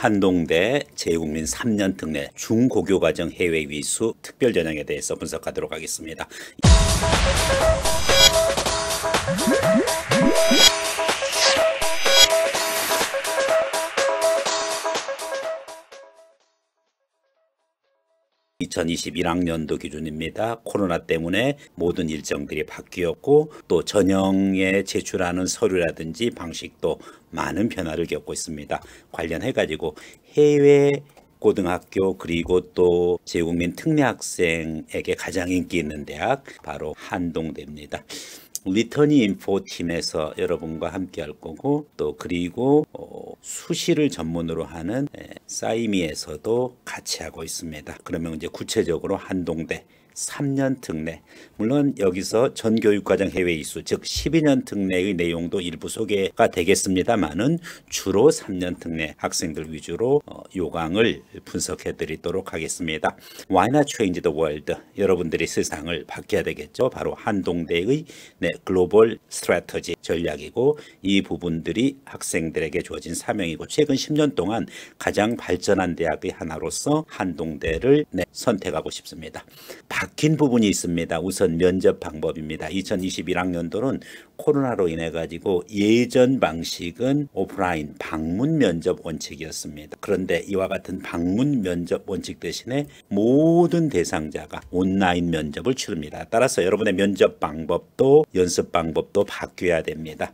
한동대 제국민 3년 특례 중고교과정 해외 위수 특별 전형에 대해서 분석하도록 하겠습니다. 2021학년도 기준입니다. 코로나 때문에 모든 일정들이 바뀌었고 또 전형에 제출하는 서류라든지 방식도 많은 변화를 겪고 있습니다. 관련해 가지고 해외 고등학교 그리고 또 제국민 특례 학생에게 가장 인기 있는 대학 바로 한동대입니다. 리턴이 인포 팀에서 여러분과 함께 할 거고 또 그리고 어, 수시를 전문으로 하는 에, 사이미에서도 같이 하고 있습니다. 그러면 이제 구체적으로 한동대 3년 특례 물론 여기서 전교육과정 해외 이수 즉 12년 특례의 내용도 일부 소개가 되겠습니다만은 주로 3년 특례 학생들 위주로 어, 요강을 분석해 드리도록 하겠습니다. Why not change the world? 여러분들이 세상을 바뀌어야 되겠죠. 바로 한동대의 네, 글로벌 스트래터지 전략이고 이 부분들이 학생들에게 주어진 사명이고 최근 10년 동안 가장 발전한 대학의 하나로서 한동대를 네, 선택하고 싶습니다. 박힌 부분이 있습니다. 우선 면접 방법입니다. 2021학년도는 코로나로 인해 가지고 예전 방식은 오프라인 방문 면접 원칙이었습니다. 그런데 이와 같은 방문 면접 원칙 대신에 모든 대상자가 온라인 면접을 치릅니다. 따라서 여러분의 면접 방법도 연습 방법도 바뀌어야 됩니다.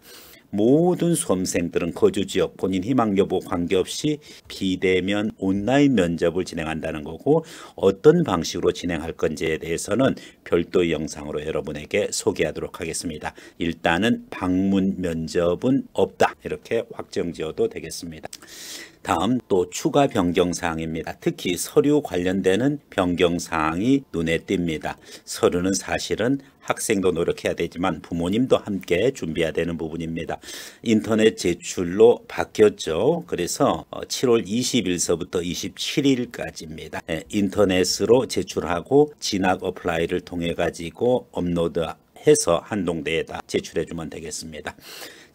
모든 수험생들은 거주 지역 본인 희망 여부 관계없이 비대면 온라인 면접을 진행한다는 거고 어떤 방식으로 진행할 건지에 대해서는 별도의 영상으로 여러분에게 소개하도록 하겠습니다. 일단은 방문 면접은 없다. 이렇게 확정 지어도 되겠습니다. 다음 또 추가 변경사항입니다. 특히 서류 관련되는 변경사항이 눈에 띕니다. 서류는 사실은 학생도 노력해야 되지만 부모님도 함께 준비해야 되는 부분입니다. 인터넷 제출로 바뀌었죠. 그래서 7월 어, 20일서부터 27일까지입니다. 예, 인터넷으로 제출하고 진학 어플라이를 통해 가지고 업로드 해서 한동대에다 제출해 주면 되겠습니다.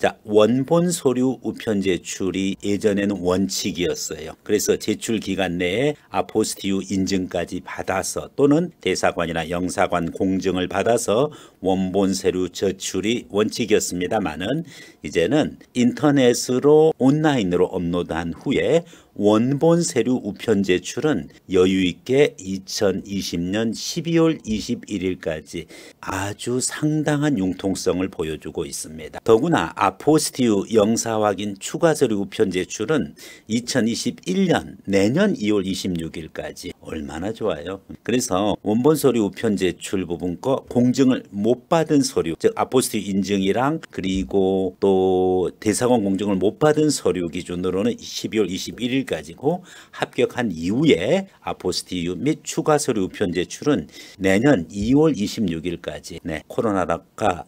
자, 원본 서류 우편 제출이 예전에는 원칙이었어요. 그래서 제출 기간 내에 아포스티유 인증까지 받아서 또는 대사관이나 영사관 공증을 받아서 원본 서류 제출이 원칙이었습니다만은 이제는 인터넷으로 온라인으로 업로드한 후에 원본 세류 우편 제출은 여유 있게 2020년 12월 21일까지 아주 상당한 융통성을 보여주고 있습니다. 더구나 아포스티유 영사 확인 추가 서류 우편 제출은 2021년 내년 2월 26일까지 얼마나 좋아요. 그래서 원본 서류 우편 제출 부분 거 공증을 못 받은 서류 즉 아포스티유 인증이랑 그리고 또 대사관 공증을 못 받은 서류 기준으로는 12월 21일 의의를 가지고 합격한 이후에 아포스티유 및 추가 서류 편제출은 내년 2월 26일까지 네, 코로나가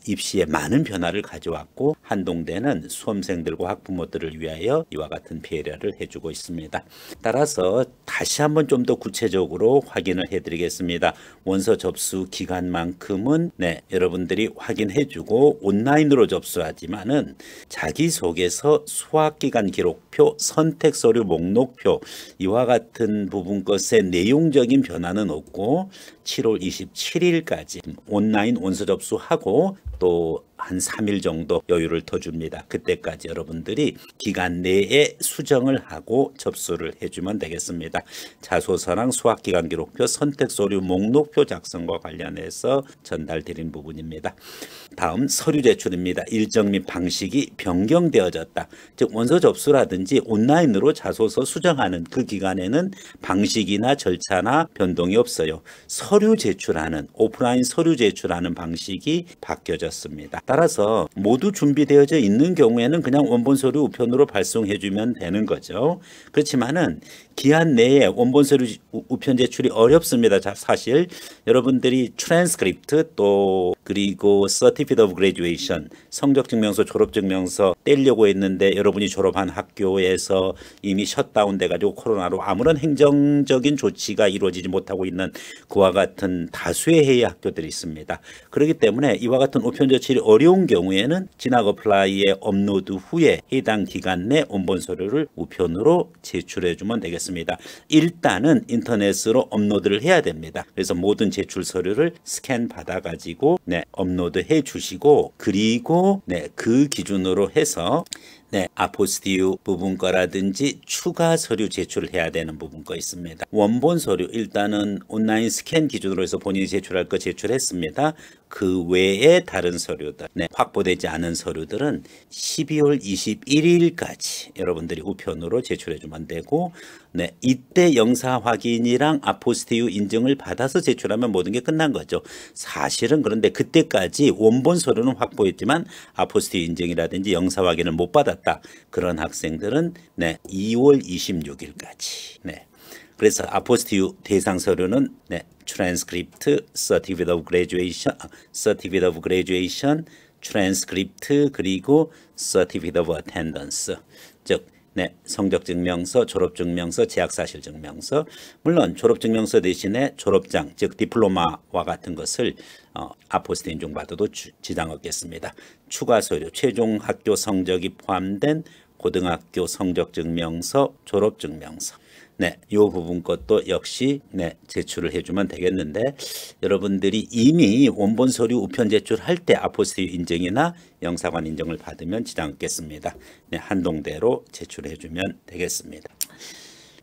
입시에 많은 변화를 가져왔고 한동대는 수험생들과 학부모들을 위하여 이와 같은 배려를 해주고 있습니다. 따라서 다시 한번 좀 더 구체적으로 확인을 해드리겠습니다. 원서 접수 기간만큼은 네, 여러분들이 확인해주고 온라인으로 접수하지만은 자기소개서 수학기간 기록표 선택서류 목 목록표 이와 같은 부분 것의 내용적인 변화는 없고 7월 27일까지 온라인 원서 접수하고 또한 3일 정도 여유를 더 줍니다. 그때까지 여러분들이 기간 내에 수정을 하고 접수를 해주면 되겠습니다. 자소서랑 수학기간 기록표 선택서류 목록표 작성과 관련해서 전달드린 부분입니다. 다음 서류 제출입니다. 일정 및 방식이 변경되어졌다. 즉 원서 접수라든지 온라인으로 자소서 수정하는 그 기간에는 방식이나 절차나 변동이 없어요. 서류 제출하는 오프라인 서류 제출하는 방식이 바뀌어졌습니다. 따라서 모두 준비되어져 있는 경우에는 그냥 원본 서류 우편으로 발송해 주면 되는 거죠. 그렇지만은 기한 내에 원본 서류 우편 제출이 어렵습니다. 사실 여러분들이 트랜스크립트 또 그리고 서티피드 오브 그레듀에이션 성적 증명서 졸업 증명서 떼려고 했는데 여러분이 졸업한 학교에서 이미 셧다운 돼 가지고 코로나로 아무런 행정적인 조치가 이루어지지 못하고 있는 그와 같은 다수의 해외 학교들이 있습니다. 그렇기 때문에 이와 같은 우편 조치를 어려운 경우에는 진학 어플라이에 업로드 후에 해당 기간 내 원본 서류를 우편으로 제출해 주면 되겠습니다. 일단은 인터넷으로 업로드를 해야 됩니다. 그래서 모든 제출 서류를 스캔 받아 가지고 네, 업로드 해 주시고 그리고 네, 그 기준으로 해서 네, 아포스티유 부분 거라든지 추가 서류 제출을 해야 되는 부분 거 있습니다. 원본 서류 일단은 온라인 스캔 기준으로 해서 본인이 제출할 거 제출했습니다. 그 외에 다른 서류들 네, 확보되지 않은 서류들은 12월 21일까지 여러분들이 우편으로 제출해 주면 되고 네, 이때 영사 확인이랑 아포스티유 인증을 받아서 제출하면 모든 게 끝난 거죠. 사실은 그런데 그때까지 원본 서류는 확보했지만 아포스티유 인증이라든지 영사 확인을 못 받았다. 그런 학생들은 네, 2월 26일까지 네, 그래서 아포스티유 대상 서류는 네, 트랜스크립트, 서티비드 오브 그레듀에이션, 서티비드 오브 그레듀에이션, 트랜스크립트 그리고 서티비드 오브 어텐던스. 즉 네, 성적증명서, 졸업증명서, 재학사실증명서, 물론 졸업증명서 대신에 졸업장, 즉 디플로마와 같은 것을 어, 아포스티 인정받아도 주, 지장 없겠습니다. 추가 서류, 최종 학교 성적이 포함된 고등학교 성적증명서, 졸업증명서. 네, 요 부분 것도 역시 네, 제출을 해주면 되겠는데 여러분들이 이미 원본 서류 우편 제출할 때 아포스티브 인증이나 영사관 인증을 받으면 지장 않겠습니다. 네, 한동대로 제출해주면 되겠습니다.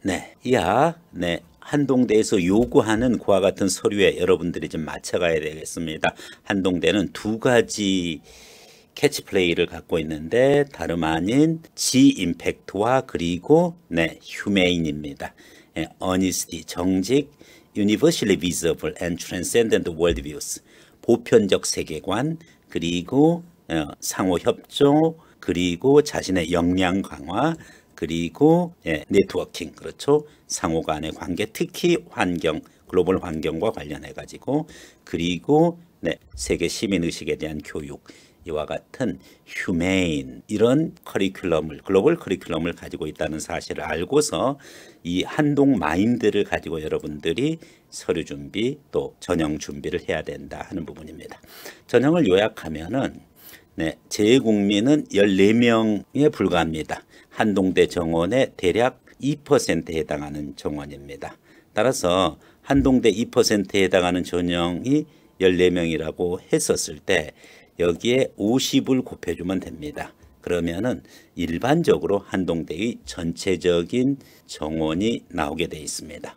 네, 이하 네, 한동대에서 요구하는 그와 같은 서류에 여러분들이 좀 맞춰가야 되겠습니다. 한동대는 두 가지 캐치플레이를 갖고 있는데 다름 아닌 지임팩트와 그리고 네, 휴메인입니다. 예, honesty, 정직, universally visible and transcendent worldviews, 보편적 세계관, 그리고 어, 상호 협조, 그리고 자신의 역량 강화, 그리고 예, 네트워킹, 그렇죠? 상호 간의 관계, 특히 환경, 글로벌 환경과 관련해 가지고 그리고 네, 세계 시민 의식에 대한 교육, 이와 같은 휴메인 이런 커리큘럼을 글로벌 커리큘럼을 가지고 있다는 사실을 알고서 이 한동 마인드를 가지고 여러분들이 서류 준비 또 전형 준비를 해야 된다 하는 부분입니다. 전형을 요약하면은 네, 제국민은 14명에 불과합니다. 한동대 정원의 대략 2%에 해당하는 정원입니다. 따라서 한동대 2%에 해당하는 전형이 14명이라고 했었을 때 여기에 50을 곱해주면 됩니다. 그러면은 일반적으로 한동대의 전체적인 정원이 나오게 되어 있습니다.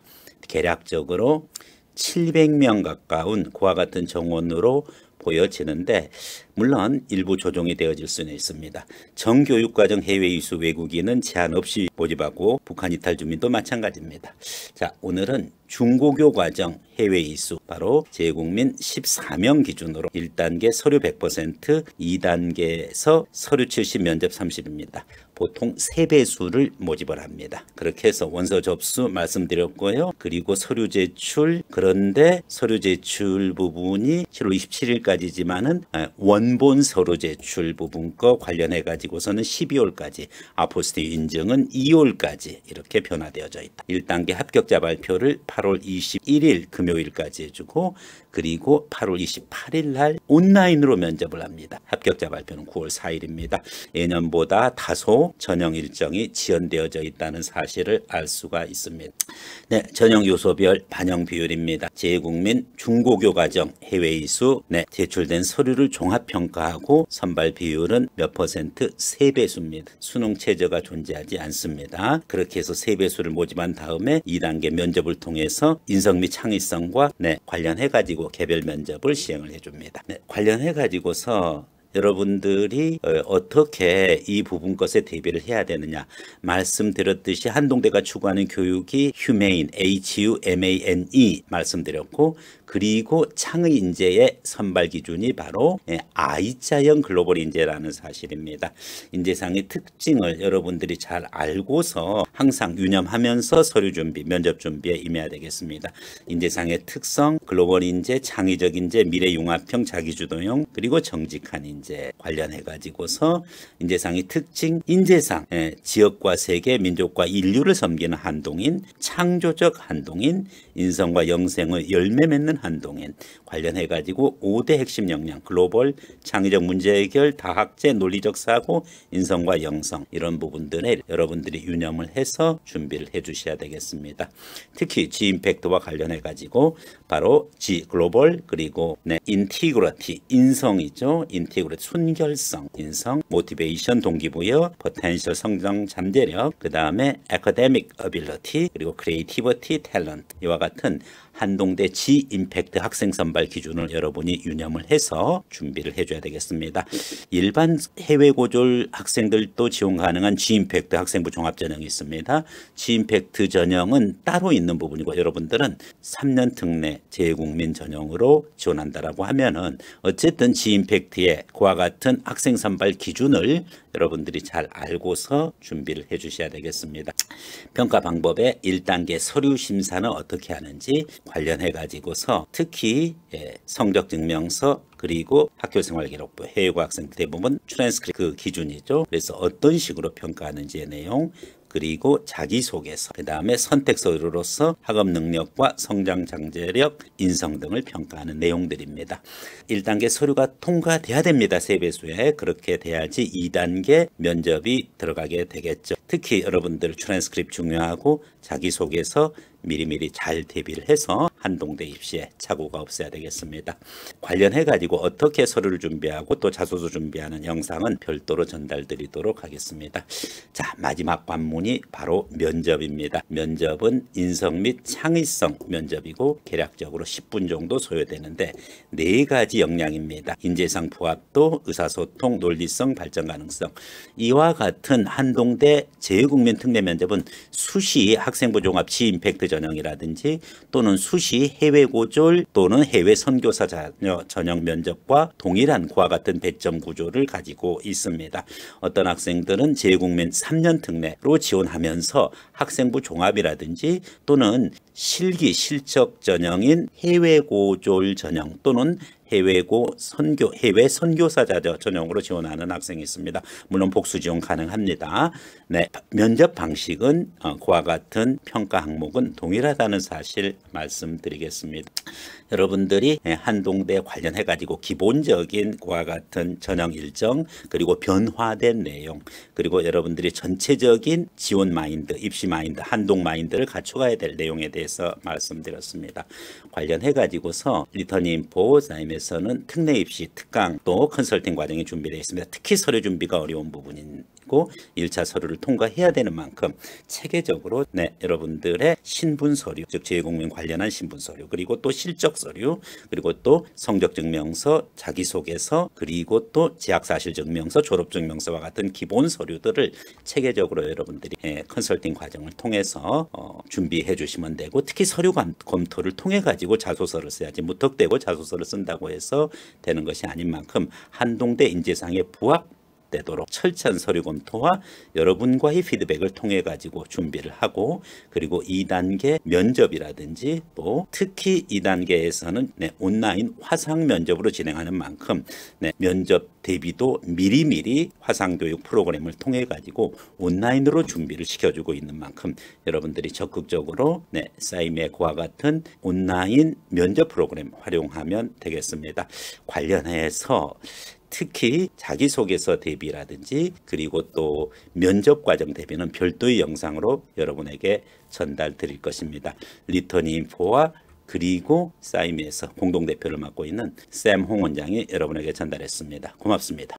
계략적으로 700명 가까운 그와 같은 정원으로 보여지는데 물론 일부 조정이 되어질 수는 있습니다. 정교육과정 해외 이수 외국인은 제한 없이 모집하고 북한 이탈 주민도 마찬가지입니다. 자 오늘은 중고교 과정 해외 이수 바로 제국민 14명 기준으로 1단계 서류 100% 2단계에서 서류 70 면접 30입니다. 보통 3배수를 모집을 합니다. 그렇게 해서 원서 접수 말씀드렸고요. 그리고 서류 제출 그런데 서류 제출 부분이 7월 27일까지지만은 아, 원 원본 서류 제출 부분과 관련해 가지고서는 12월까지 아포스티 인증은 2월까지 이렇게 변화되어져 있다. 1단계 합격자 발표를 8월 21일 금요일까지 해주고 그리고 8월 28일 날 온라인으로 면접을 합니다. 합격자 발표는 9월 4일입니다. 예년보다 다소 전형 일정이 지연되어져 있다는 사실을 알 수가 있습니다. 네, 전형 요소별 반영 비율입니다. 제국민 중고교 과정 해외 이수 네, 제출된 서류를 종합 평가하고 선발 비율은 몇 퍼센트? 세배수입니다 수능 체제가 존재하지 않습니다. 그렇게 해서 세배수를 모집한 다음에 2단계 면접을 통해서 인성 및 창의성과 네, 관련해 가지고 개별 면접을 시행을 해줍니다. 네, 관련해 가지고서 여러분들이 어, 어떻게 이 부분 것에 대비를 해야 되느냐 말씀드렸듯이 한동대가 추구하는 교육이 휴메인 H-U-M-A-N-E e 말씀드렸고 그리고 창의 인재의 선발 기준이 바로 예, I자형 글로벌 인재라는 사실입니다. 인재상의 특징을 여러분들이 잘 알고서 항상 유념하면서 서류 준비, 면접 준비에 임해야 되겠습니다. 인재상의 특성, 글로벌 인재, 창의적 인재, 미래 융합형, 자기주도형, 그리고 정직한 인재. 이제 관련해 가지고서 인재상의 특징, 인재상 예, 지역과 세계, 민족과 인류를 섬기는 한동인, 창조적 한동인, 인성과 영생을 열매 맺는 한동인 관련해 가지고 5대 핵심 역량 글로벌 창의적 문제 해결, 다학제, 논리적 사고, 인성과 영성 이런 부분들에 여러분들이 유념을 해서 준비를 해 주셔야 되겠습니다. 특히 G 임팩트와 관련해 가지고 바로 G 글로벌 그리고 네, 인티그러티 인성이죠. 인티그 그래 순결성, 인성, 모티베이션, 동기부여, 포텐셜 성장 잠재력, 그 다음에 academic ability, 그리고 creativity, talent 이와 같은 한동대 지 임팩트 학생 선발 기준을 여러분이 유념을 해서 준비를 해줘야 되겠습니다. 일반 해외 고졸 학생들도 지원 가능한 지 임팩트 학생부 종합 전형이 있습니다. 지 임팩트 전형은 따로 있는 부분이고 여러분들은 3년 특례 재국민 전형으로 지원한다라고 하면은 어쨌든 지 임팩트의 그와 같은 학생 선발 기준을 여러분들이 잘 알고서 준비를 해 주셔야 되겠습니다. 평가 방법의 1단계 서류 심사는 어떻게 하는지 관련해 가지고서 특히 예, 성적 증명서 그리고 학교생활기록부 해외고 학생 대부분 트랜스크립트 그 기준이죠. 그래서 어떤 식으로 평가하는지의 내용 그리고 자기소개서 그 다음에 선택서류로서 학업 능력과 성장 장재력 인성 등을 평가하는 내용들입니다. 1단계 서류가 통과돼야 됩니다. 세배수에 그렇게 돼야지 2단계 면접이 들어가게 되겠죠. 특히 여러분들 트랜스크립 중요하고 자기소개서 미리미리 잘 대비를 해서 한동대 입시에 착오가 없어야 되겠습니다. 관련해 가지고 어떻게 서류를 준비하고 또 자소서 준비하는 영상은 별도로 전달드리도록 하겠습니다. 자 마지막 관문이 바로 면접입니다. 면접은 인성 및 창의성 면접이고 계략적으로 10분 정도 소요되는데 네 가지 역량입니다. 인재상 부합도 의사소통 논리성 발전 가능성 이와 같은 한동대 제외국민 특례 면접은 수시 학생부 종합 시 임팩트 전형이라든지 또는 수시 시 해외 고졸 또는 해외 선교사 자녀 전형 면접과 동일한 과 같은 배점 구조를 가지고 있습니다. 어떤 학생들은 제국민 3년 특례로 지원하면서 학생부 종합이라든지 또는 실기 실적 전형인 해외 고졸 전형 또는 해외고 선교 해외 선교사자 전형으로 지원하는 학생이 있습니다. 물론 복수 지원 가능합니다. 네, 면접 방식은 어, 그와 같은 평가 항목은 동일하다는 사실 말씀드리겠습니다. 여러분들이 예, 한동대 관련해 가지고 기본적인 그와 같은 전형 일정 그리고 변화된 내용 그리고 여러분들이 전체적인 지원 마인드, 입시 마인드, 한동 마인드를 갖춰가야 될 내용에 대해서 말씀드렸습니다. 관련해 가지고서 리터닝 포, 사임의 대해서는 특례 입시 특강 또 컨설팅 과정이 준비되어 있습니다. 특히 서류 준비가 어려운 부분인 있고 1차 서류를 통과해야 되는 만큼 체계적으로 네, 여러분들의 신분 서류, 즉재외국민 관련한 신분 서류, 그리고 또 실적 서류, 그리고 또 성적 증명서, 자기소개서, 그리고 또 재학 사실 증명서, 졸업 증명서와 같은 기본 서류들을 체계적으로 여러분들이 예, 컨설팅 과정을 통해서 어, 준비해 주시면 되고 특히 서류 검토를 통해 가지고 자소서를 써야지 무턱대고 자소서를 쓴다고 해서 되는 것이 아닌 만큼 한동대 인재상의 부합 되도록 철저한 서류 검토와 여러분과의 피드백을 통해 가지고 준비를 하고 그리고 2단계 면접이라든지 또 특히 2단계에서는 네, 온라인 화상 면접으로 진행하는 만큼 네, 면접 대비도 미리미리 화상교육 프로그램을 통해 가지고 온라인으로 준비를 시켜주고 있는 만큼 여러분들이 적극적으로 네, 사이맥과 같은 온라인 면접 프로그램 활용하면 되겠습니다. 관련해서 특히 자기소개서 대비라든지 그리고 또 면접 과정 대비는 별도의 영상으로 여러분에게 전달 드릴 것입니다. 리턴 인포와 그리고 사임에서 공동대표를 맡고 있는 샘 홍 원장이 여러분에게 전달했습니다. 고맙습니다.